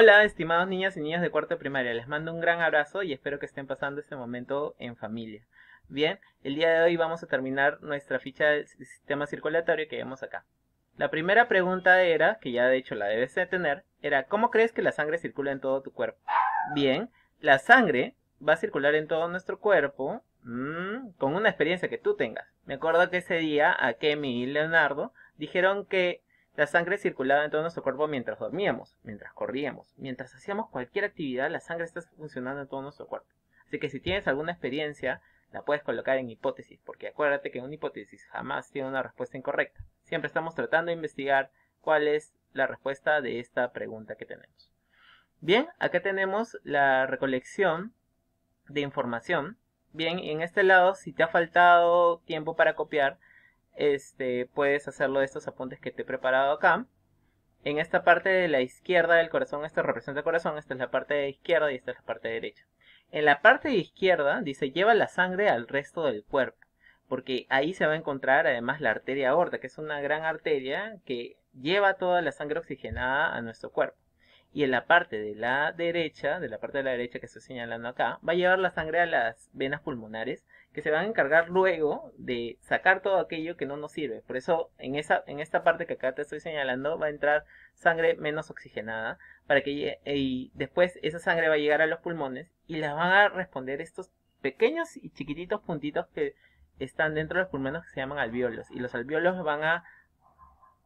Hola, estimados niñas y niños de cuarto de primaria, les mando un gran abrazo y espero que estén pasando este momento en familia. Bien, el día de hoy vamos a terminar nuestra ficha del sistema circulatorio que vemos acá. La primera pregunta era, que ya de hecho la debes de tener, era ¿cómo crees que la sangre circula en todo tu cuerpo? Bien, la sangre va a circular en todo nuestro cuerpo mm, con una experiencia que tú tengas. Me acuerdo que ese día a Kemi y Leonardo dijeron que la sangre circulaba en todo nuestro cuerpo mientras dormíamos, mientras corríamos, mientras hacíamos cualquier actividad, la sangre está funcionando en todo nuestro cuerpo. Así que si tienes alguna experiencia, la puedes colocar en hipótesis, porque acuérdate que una hipótesis jamás tiene una respuesta incorrecta. Siempre estamos tratando de investigar cuál es la respuesta de esta pregunta que tenemos. Bien, acá tenemos la recolección de información. Bien, en este lado, si te ha faltado tiempo para copiar, este, puedes hacerlo de estos apuntes que te he preparado acá. En esta parte de la izquierda del corazón, esto representa el corazón, esta es la parte de izquierda y esta es la parte de derecha. En la parte de izquierda dice lleva la sangre al resto del cuerpo, porque ahí se va a encontrar además la arteria aorta, que es una gran arteria que lleva toda la sangre oxigenada a nuestro cuerpo. Y en la parte de la derecha, de la parte de la derecha que estoy señalando acá, va a llevar la sangre a las venas pulmonares, que se van a encargar luego de sacar todo aquello que no nos sirve. Por eso, en, esa, en esta parte que acá te estoy señalando, va a entrar sangre menos oxigenada, para que y después esa sangre va a llegar a los pulmones y les van a responder estos pequeños y chiquititos puntitos que están dentro de los pulmones que se llaman alveolos. Y los alveolos van a,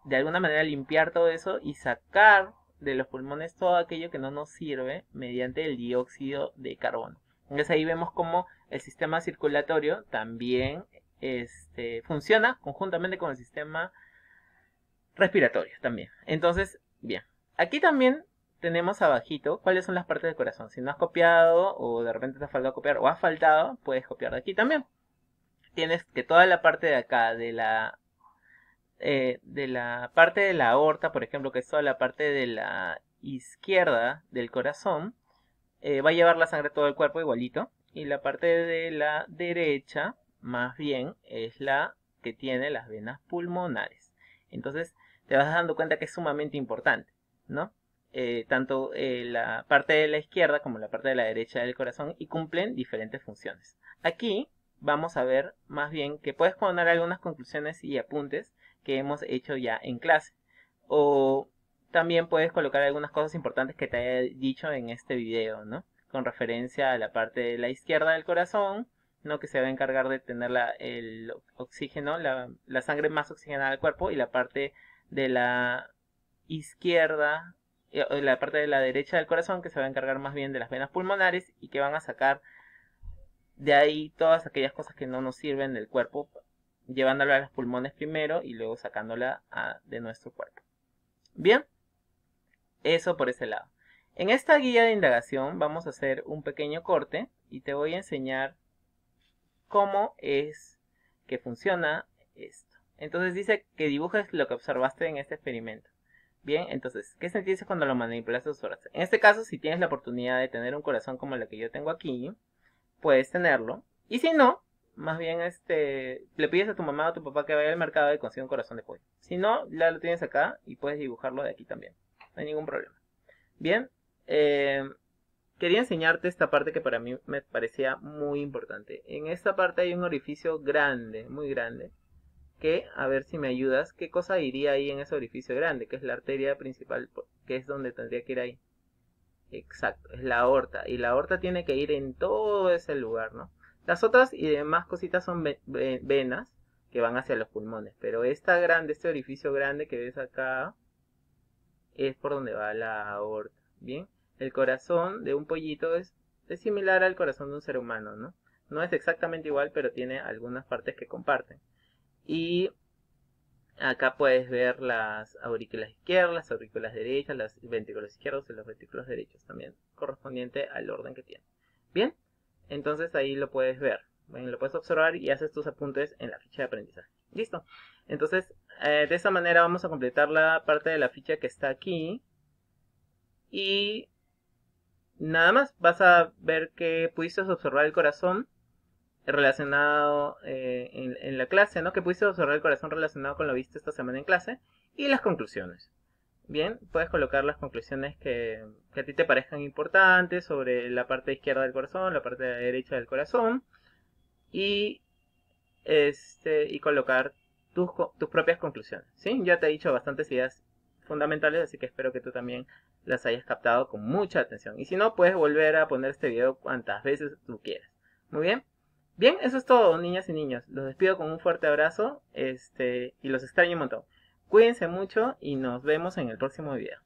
de alguna manera, limpiar todo eso y sacar de los pulmones todo aquello que no nos sirve mediante el dióxido de carbono. Entonces ahí vemos cómo el sistema circulatorio también este, funciona conjuntamente con el sistema respiratorio también. Entonces, bien, aquí también tenemos abajito cuáles son las partes del corazón. Si no has copiado o de repente te ha faltado copiar o has faltado, puedes copiar de aquí también. Tienes que toda la parte de acá, de la, eh, de la parte de la aorta, por ejemplo, que es toda la parte de la izquierda del corazón, eh, va a llevar la sangre todo el cuerpo igualito y la parte de la derecha más bien es la que tiene las venas pulmonares. Entonces te vas dando cuenta que es sumamente importante, ¿no? Eh, tanto eh, la parte de la izquierda como la parte de la derecha del corazón y cumplen diferentes funciones. Aquí vamos a ver más bien que puedes poner algunas conclusiones y apuntes que hemos hecho ya en clase. O también puedes colocar algunas cosas importantes que te haya dicho en este video, ¿no? con referencia a la parte de la izquierda del corazón, ¿no? que se va a encargar de tener el oxígeno, la, sangre más oxigenada del cuerpo, y la parte de la izquierda, eh, la parte de la derecha del corazón, que se va a encargar más bien de las venas pulmonares y que van a sacar de ahí todas aquellas cosas que no nos sirven del cuerpo, llevándola a los pulmones primero y luego sacándola de nuestro cuerpo. Bien, eso por ese lado. En esta guía de indagación vamos a hacer un pequeño corte y te voy a enseñar cómo es que funciona esto. Entonces dice que dibujes lo que observaste en este experimento. Bien, entonces, ¿qué sentiste cuando lo manipulaste tus horas? En este caso, si tienes la oportunidad de tener un corazón como el que yo tengo aquí, puedes tenerlo. Y si no, más bien este, le pides a tu mamá o a tu papá que vaya al mercado y consiga un corazón de pollo. Si no, ya lo tienes acá y puedes dibujarlo de aquí también. No hay ningún problema. Bien, eh, quería enseñarte esta parte que para mí me parecía muy importante. En esta parte hay un orificio grande, muy grande, que, a ver si me ayudas, ¿qué cosa iría ahí en ese orificio grande? Que es la arteria principal, que es donde tendría que ir ahí. Exacto, es la aorta. Y la aorta tiene que ir en todo ese lugar, ¿no? Las otras y demás cositas son venas que van hacia los pulmones. Pero esta grande, este orificio grande que ves acá, es por donde va la aorta. Bien, el corazón de un pollito es, similar al corazón de un ser humano, ¿no? No es exactamente igual, pero tiene algunas partes que comparten. Y acá puedes ver las aurículas izquierdas, las aurículas derechas, los ventrículos izquierdos y los ventrículos derechos también, correspondiente al orden que tiene. Bien, entonces ahí lo puedes ver, lo puedes observar y haces tus apuntes en la ficha de aprendizaje. Listo. Entonces, eh, de esta manera vamos a completar la parte de la ficha que está aquí y nada más, vas a ver que pudiste observar el corazón relacionado eh, en, la clase, ¿no? Que pudiste observar el corazón relacionado con lo visto esta semana en clase y las conclusiones. Bien, puedes colocar las conclusiones que, que a ti te parezcan importantes sobre la parte izquierda del corazón, la parte derecha del corazón y, este, y colocar tus, tus propias conclusiones, ¿sí? Ya te he dicho bastantes ideas fundamentales, así que espero que tú también las hayas captado con mucha atención. Y si no, puedes volver a poner este video cuantas veces tú quieras. Muy bien. Bien, eso es todo, niñas y niños. Los despido con un fuerte abrazo este, y los extraño un montón. Cuídense mucho y nos vemos en el próximo video.